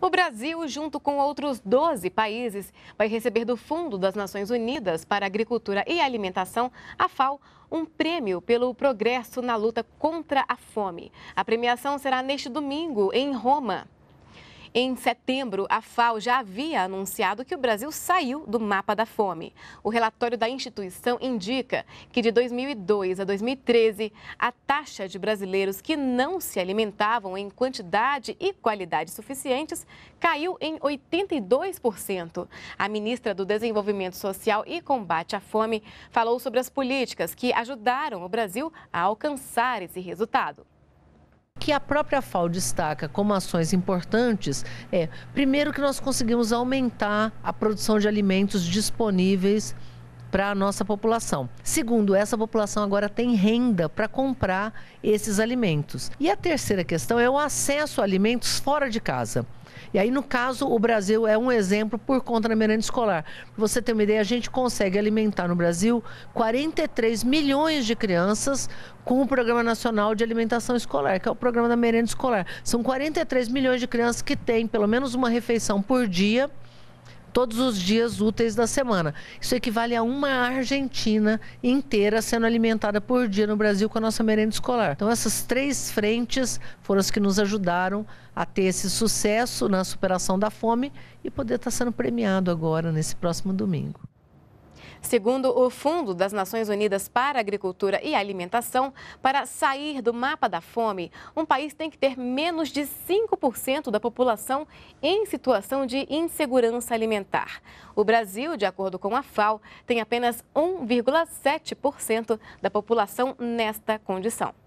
O Brasil, junto com outros 12 países, vai receber do Fundo das Nações Unidas para Agricultura e Alimentação, a FAO, um prêmio pelo progresso na luta contra a fome. A premiação será neste domingo, em Roma. Em setembro, a FAO já havia anunciado que o Brasil saiu do mapa da fome. O relatório da instituição indica que de 2002 a 2013, a taxa de brasileiros que não se alimentavam em quantidade e qualidade suficientes caiu em 82%. A ministra do Desenvolvimento Social e Combate à Fome falou sobre as políticas que ajudaram o Brasil a alcançar esse resultado que a própria FAO destaca como ações importantes é, primeiro, que nós conseguimos aumentar a produção de alimentos disponíveis para a nossa população. Segundo, essa população agora tem renda para comprar esses alimentos. E a terceira questão é o acesso a alimentos fora de casa. E aí, no caso, o Brasil é um exemplo por conta da merenda escolar. Para você ter uma ideia, a gente consegue alimentar no Brasil 43 milhões de crianças com o Programa Nacional de Alimentação Escolar, que é o programa da merenda escolar. São 43 milhões de crianças que têm pelo menos uma refeição por dia todos os dias úteis da semana. Isso equivale a uma Argentina inteira sendo alimentada por dia no Brasil com a nossa merenda escolar. Então, essas três frentes foram as que nos ajudaram a ter esse sucesso na superação da fome e poder estar sendo premiado agora, nesse próximo domingo. Segundo o Fundo das Nações Unidas para Agricultura e Alimentação, para sair do mapa da fome, um país tem que ter menos de 5% da população em situação de insegurança alimentar. O Brasil, de acordo com a FAO, tem apenas 1,7% da população nesta condição.